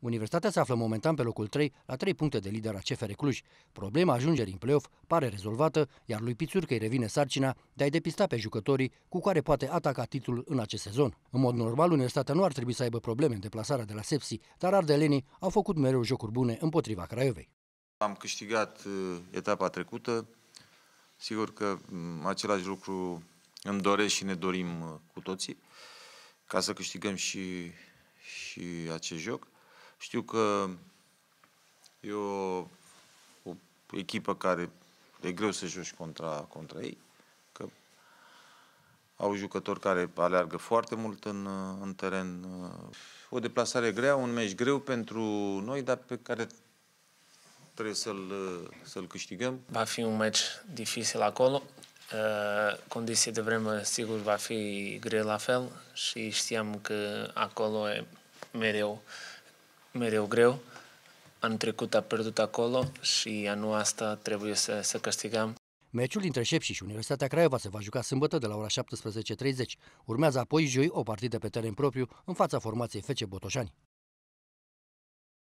Universitatea se află momentan pe locul 3, la 3 puncte de lidera CFR Cluj. Problema ajungerii în play-off pare rezolvată, iar lui Pițurcă îi revine sarcina de a-i depista pe jucătorii cu care poate ataca titlul în acest sezon. În mod normal, Universitatea nu ar trebui să aibă probleme în deplasarea de la Sepsi, dar ardelenii au făcut mereu jocuri bune împotriva Craiovei. Am câștigat uh, etapa trecută. Sigur că mm, același lucru îmi doresc și ne dorim uh, cu toții ca să câștigăm și, și acest joc. Știu că e o, o echipă care e greu să joci contra, contra ei, că au jucători care aleargă foarte mult în, în teren. O deplasare grea, un meci greu pentru noi, dar pe care trebuie să-l, să-l câștigăm. Va fi un meci dificil acolo. Eh, condiții de vreme, sigur, va fi greu la fel și știam că acolo e mereu mereu greu. Anul trecut a pierdut acolo și anul asta trebuie să, să câștigăm. Meciul dintre Șepși și Universitatea Craiova se va juca sâmbătă de la ora 17.30. Urmează apoi joi o partidă pe teren propriu în fața formației FC Botoșani.